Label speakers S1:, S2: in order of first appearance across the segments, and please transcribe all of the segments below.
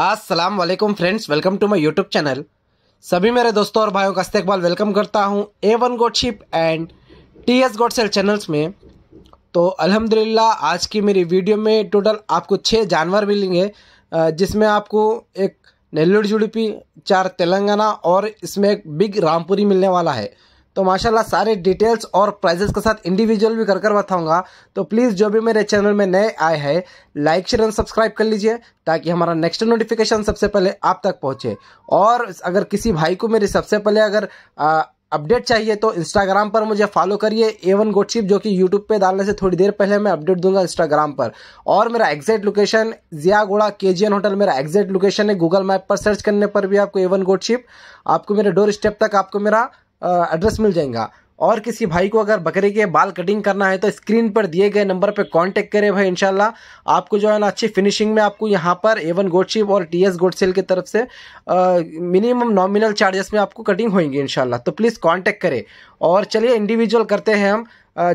S1: अस्सलाम वालेकुम friends welcome to my YouTube channel सभी मेरे दोस्तों और भाइयों का इस्तेकबाल वेलकम करता हूँ ए वन गोडशिप एंड टी एस गोडसेल चैनल्स में तो अल्हम्दुलिल्लाह आज की मेरी वीडियो में टोटल आपको छः जानवर मिलेंगे जिसमें आपको एक नेल्लूर जुड़पी चार तेलंगाना और इसमें एक बिग रामपुरी मिलने वाला है तो माशाल्लाह सारे डिटेल्स और प्राइजेस के साथ इंडिविजुअल भी कर कर बताऊंगा तो प्लीज़ जो भी मेरे चैनल में नए आए हैं लाइक शेयर एंड सब्सक्राइब कर लीजिए ताकि हमारा नेक्स्ट नोटिफिकेशन सबसे पहले आप तक पहुंचे और अगर किसी भाई को मेरी सबसे पहले अगर आ, अपडेट चाहिए तो इंस्टाग्राम पर मुझे फॉलो करिए एवन गोडशिप जो कि यूट्यूब पे डालने से थोड़ी देर पहले मैं अपडेट दूंगा इंस्टाग्राम पर और मेरा एग्जैक्ट लोकेशन जियागोड़ा के जी एन होटल मेरा एग्जैक्ट लोकेशन है गूगल मैप पर सर्च करने पर भी आपको एवन गोडशिप आपको मेरे डोर स्टेप तक आपको मेरा एड्रेस मिल जाएगा और किसी भाई को अगर बकरे के बाल कटिंग करना है तो स्क्रीन पर दिए गए नंबर पर कांटेक्ट करें भाई इंशाल्लाह आपको जो है ना अच्छी फिनिशिंग में आपको यहाँ पर एवन गोडशिप और टी एस गोडसेल की तरफ से मिनिमम नॉमिनल चार्जेस में आपको कटिंग होगी इंशाल्लाह तो प्लीज़ कांटेक्ट करें और चलिए इंडिविजुअल करते हैं हम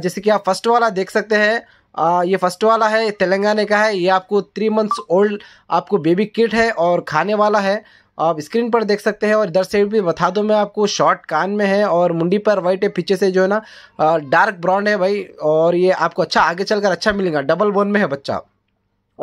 S1: जैसे कि आप फर्स्ट वाला देख सकते हैं आ, ये फर्स्ट वाला है तेलंगाना का है ये आपको थ्री मंथ्स ओल्ड आपको बेबी किट है और खाने वाला है आप स्क्रीन पर देख सकते हैं और इधर साइड भी बता दो मैं आपको शॉर्ट कान में है और मुंडी पर वाइट है पीछे से जो है ना डार्क ब्राउन है भाई और ये आपको अच्छा आगे चलकर अच्छा मिलेगा डबल बोन में है बच्चा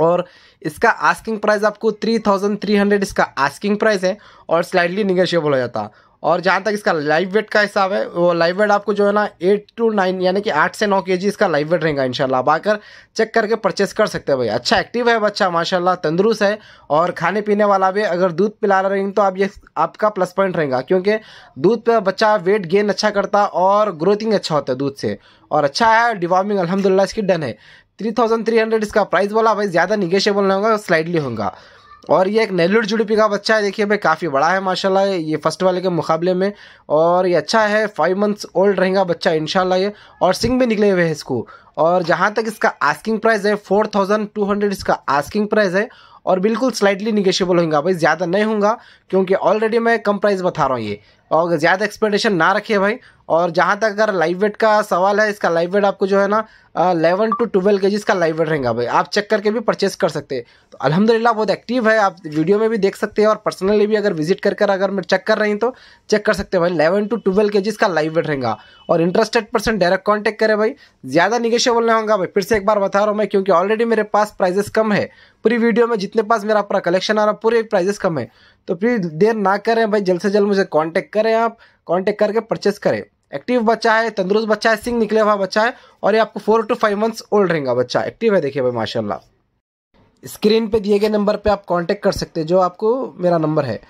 S1: और इसका आस्किंग प्राइस आपको थ्री थाउजेंड थ्री हंड्रेड इसका आस्किंग प्राइस है और स्लाइडली निगोशियबल हो जाता और जहाँ तक इसका लाइव वेट का हिसाब है वो लाइव वेट आपको जो है ना एट टू नाइन यानी कि आठ से नौ के जी इसका लाइव वेट रहेगा इनशाला आप आकर चेक करके परचेस कर सकते हैं भाई अच्छा एक्टिव है बच्चा माशाल्लाह तंदुरुस्त है और खाने पीने वाला भी अगर दूध पिला रहे तो आप ये आपका प्लस पॉइंट रहेगा क्योंकि दूध पर बच्चा वेट गेन अच्छा करता और ग्रोथिंग अच्छा होता है दूध से और अच्छा है डिवॉर्मिंग अलहमदिल्ला इसकी डन है थ्री थाउजेंड थ्री हंड्रेड इसका प्राइस बोला भाई ज़्यादा निगेशियबल नहीं होगा स्लाइडली होगा और ये एक नेल्लूर जुड़ी का बच्चा है देखिए भाई काफ़ी बड़ा है माशाल्लाह ये फर्स्ट वाले के मुकाबले में और ये अच्छा है फाइव मंथ्स ओल्ड रहेगा बच्चा इनशाला ये और सिंग भी निकले हुए हैं इसको और जहाँ तक इसका आस्किंग प्राइस है फोर थाउजेंड टू हंड्रेड इसका आस्किंग प्राइस है और बिल्कुल स्लाइटली निगेशियबल होगा भाई ज़्यादा नहीं होगा क्योंकि ऑलरेडी मैं कम प्राइस बता रहा हूँ ये और ज़्यादा एक्सपेक्टेशन ना रखिए भाई और जहाँ तक अगर लाइव वेट का सवाल है इसका लाइव वेट आपको जो है ना अलेवन टू ट्वेल्व के का लाइव वेट रहेगा भाई आप चेक करके भी परचेस कर सकते हैं तो अलहमदिल्ला बहुत एक्टिव है आप वीडियो में भी देख सकते हैं और पर्सनली भी अगर विजिट कर कर अगर मैं चेक कर रही हूँ तो चेक कर सकते हैं भाई अलेवन टू ट्वेल्व के का लाइव वेट रहेगा और इंटरेस्टेड पर्सन डायरेक्ट कॉन्टेक्ट करें भाई ज़्यादा निगेशियबल नहीं होगा भाई फिर से एक बार बता रहा हूँ मैं क्योंकि ऑलरेडी मेरे पास प्राइजेस कम है पूरी वीडियो में जितने पास मेरा पूरा कलेक्शन आ रहा पूरे प्राइजेस कम है तो प्लीज़ देर ना करें भाई जल्द से जल्द मुझे कॉन्टेक्ट करें आप कॉन्टेक्ट करके परचेस करें एक्टिव बच्चा है तंदुरुस्त बच्चा है सिंग निकले हुआ बच्चा है और ये आपको four to five months old रहेगा बच्चा एक्टिव है देखिए भाई माशाल्लाह स्क्रीन पे दिए गए नंबर पे आप कांटेक्ट कर सकते हैं जो आपको मेरा नंबर है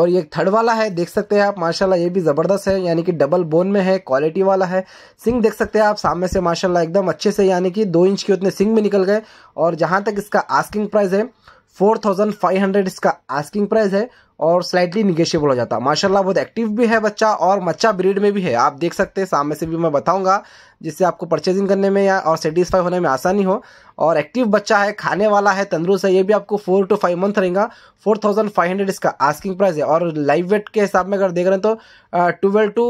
S1: और ये थर्ड वाला है देख सकते हैं आप माशाल्लाह ये भी ज़बरदस्त है यानी कि डबल बोन में है क्वालिटी वाला है सिंग देख सकते हैं आप सामने से माशाल्लाह एकदम अच्छे से यानी कि दो इंच के उतने सिंग भी निकल गए और जहाँ तक इसका आस्किंग प्राइस है फोर थाउजेंड फाइव हंड्रेड इसका आस्किंग प्राइस है और स्लाइटली निगेशियबल हो जाता है माशाल्लाह बहुत एक्टिव भी है बच्चा और बच्चा ब्रीड में भी है आप देख सकते हैं सामने से भी मैं बताऊंगा जिससे आपको परचेजिंग करने में या और सेटिस्फाई होने में आसानी हो और एक्टिव बच्चा है खाने वाला है तंदुरुस्त है ये भी आपको फोर टू फाइव मंथ रहेगा फोर थाउजेंड फाइव हंड्रेड इसका आस्किंग प्राइस है और लाइव वेट के हिसाब में अगर देख रहे हैं तो twelve to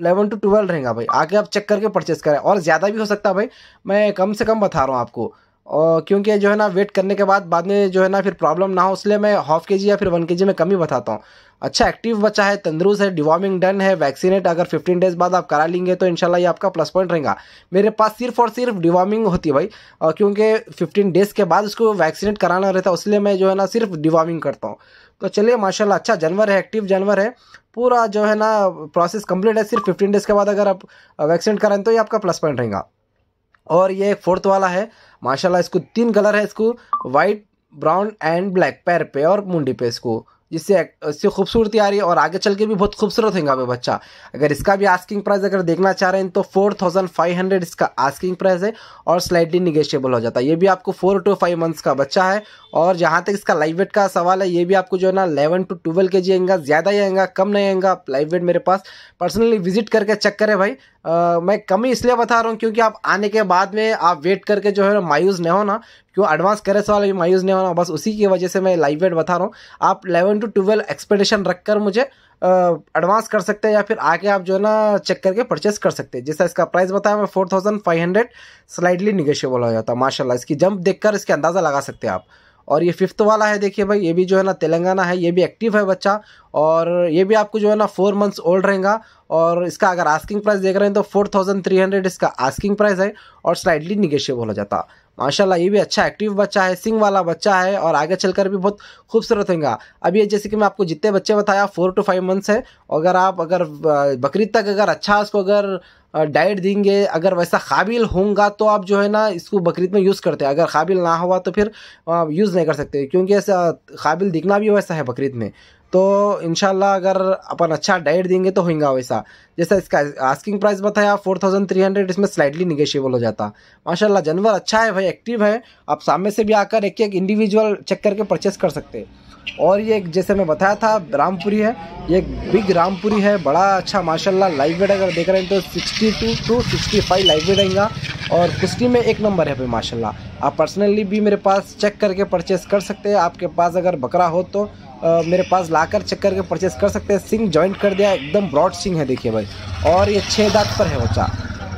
S1: eleven to twelve रहेगा भाई आके आप चेक करके परचेज़ करें और ज़्यादा भी हो सकता है भाई मैं कम से कम बता रहा हूँ आपको और क्योंकि जो है ना वेट करने के बाद बाद में जो है ना फिर प्रॉब्लम ना हो इसलिए मैं हाफ के जी या फिर वन के जी में कमी बताता हूँ अच्छा एक्टिव बच्चा है तंदरुस्त है डिवॉर्मिंग डन है वैक्सीनेट अगर 15 डेज बाद आप करा लेंगे तो इनशाला ये आपका प्लस पॉइंट रहेगा मेरे पास सिर्फ और सिर्फ डिवॉर्मिंग होती है भाई क्योंकि 15 डेज के बाद उसको वैक्सीनेट कराना रहता है इसलिए मैं जो है ना सिर्फ डिवॉर्मिंग करता हूँ तो चलिए माशाला अच्छा जानवर है एक्टिव जानवर है पूरा जो है ना प्रोसेस कंप्लीट है सिर्फ फिफ्टीन डेज के बाद अगर आप वैक्सीनेट कराएं तो ये आपका प्लस पॉइंट रहेगा और ये फोर्थ वाला है माशाल्लाह इसको तीन कलर है इसको वाइट ब्राउन एंड ब्लैक पैर पे और मुंडी पे इसको जिससे इससे खूबसूरती आ रही है और आगे चल के भी बहुत खूबसूरत होगा वह बच्चा अगर इसका भी आस्किंग प्राइस अगर देखना चाह रहे हैं तो फोर थाउजेंड फाइव हंड्रेड इसका आस्किंग प्राइस है और स्लाइडली निगेशियबल हो जाता है ये भी आपको फोर टू फाइव मंथ्स का बच्चा है और जहाँ तक इसका लाइव वेट का सवाल है ये भी आपको जो है ना इलेवन टू ट्वेल्व के जी आएगा ज़्यादा ही आएगा कम नहीं आएगा लाइव वेट मेरे पास पर्सनली विजिट करके चेक करें भाई आ, मैं कमी इसलिए बता रहा हूँ क्योंकि आप आने के बाद में आप वेट करके जो है मायूस नहीं होना क्यों एडवांस करे सवाल मायूस नहीं होना बस उसी की वजह से मैं लाइव वेट बता रहा हूँ आप इलेवन टू ट्वेल्व एक्सपेडिशन रखकर मुझे एडवांस कर सकते हैं या फिर आके आप जो है ना चेक करके परचेस कर सकते हैं जैसा इसका प्राइस बताया मैं four thousand five hundred slightly negotiable हो जाता है माशाला इसकी जंप देखकर इसके अंदाज़ा लगा सकते हैं आप और ये फिफ्थ वाला है देखिए भाई ये भी जो है ना तेलंगाना है ये भी एक्टिव है बच्चा और ये भी आपको जो है ना फोर मंथ्स ओल्ड रहेगा और इसका अगर आस्किंग प्राइस देख रहे हैं तो फोर थाउजेंड थ्री हंड्रेड इसका आस्किंग प्राइस है और स्लाइडली निगेशियबल हो जाता माशाल्लाह ये भी अच्छा एक्टिव बच्चा है सिंग वाला बच्चा है और आगे चलकर भी बहुत खूबसूरत होगा अब ये जैसे कि मैं आपको जितने बच्चे बताया फोर टू फाइव मंथ्स है अगर आप अगर बकरीद तक अगर अच्छा उसको अगर डाइट देंगे अगर वैसा काबिल होंगे तो आप जो है ना इसको बकरीद में यूज़ करते हैं अगर काबिल ना हुआ तो फिर आप यूज़ नहीं कर सकते क्योंकि ऐसा काबिल दिखना भी वैसा है बकरीद में तो इन अगर अपन अच्छा डाइट देंगे तो होगा वैसा जैसा इसका आस्किंग प्राइस बताया फोर थाउजेंड थ्री हंड्रेड इसमें स्लाइडली निगेशिएबल हो जाता माशाल्लाह जानवर अच्छा है भाई एक्टिव है आप सामने से भी आकर एक एक इंडिविजुअल चेक करके परचेस कर सकते हैं और ये एक जैसे मैं बताया था रामपुरी है ये एक बिग रामपुरी है बड़ा अच्छा माशाल्लाह लाइव वेट अगर देख रहे हैं तो 62 two to sixty five live weight रहेंगे और कुश्ती में एक नंबर है भाई माशाल्लाह आप पर्सनली भी मेरे पास चेक करके परचेस कर सकते हैं आपके पास अगर बकरा हो तो आ, मेरे पास लाकर चेक करके परचेस कर सकते हैं सिंग ज्वाइंट कर दिया एकदम ब्रॉड सिंग है देखिए भाई और ये छः दाँत पर है बच्चा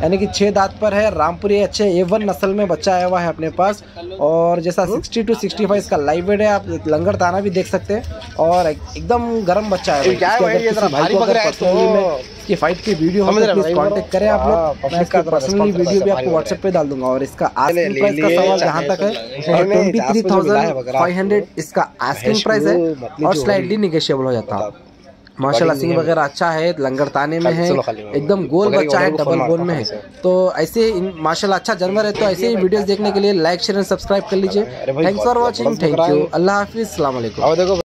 S1: यानी कि छः दांत पर है रामपुरी अच्छे एवन नस्ल में बच्चा आया हुआ है अपने पास और जैसा 60 टू 65 इसका लाइव वेट है आप लंगर ताना भी देख सकते हैं और एकदम गर्म बच्चा है भाई को अगर तो। इसकी फाइट की वीडियो कॉन्टेक्ट तो करें आप लोग पर्सनली हाँ, वीडियो भी आपको व्हाट्सएप पे डाल दूंगा और इसका आस्किंग प्राइस का सवाल जहाँ अच्छा तक है twenty three thousand five hundred इसका आस्किंग प्राइस है और स्लाइडली निगेशियबल हो जाता है माशाल्लाह सिंह वगैरह अच्छा है लंगर ताने में है एकदम गोल बच्चा है डबल गोल में है तो ऐसे माशाल्लाह अच्छा जानवर है तो ऐसे ही वीडियोस देखने के लिए लाइक शेयर एंड सब्सक्राइब कर लीजिए thanks for watching thank you अल्लाह हाफिज़ अल्लाम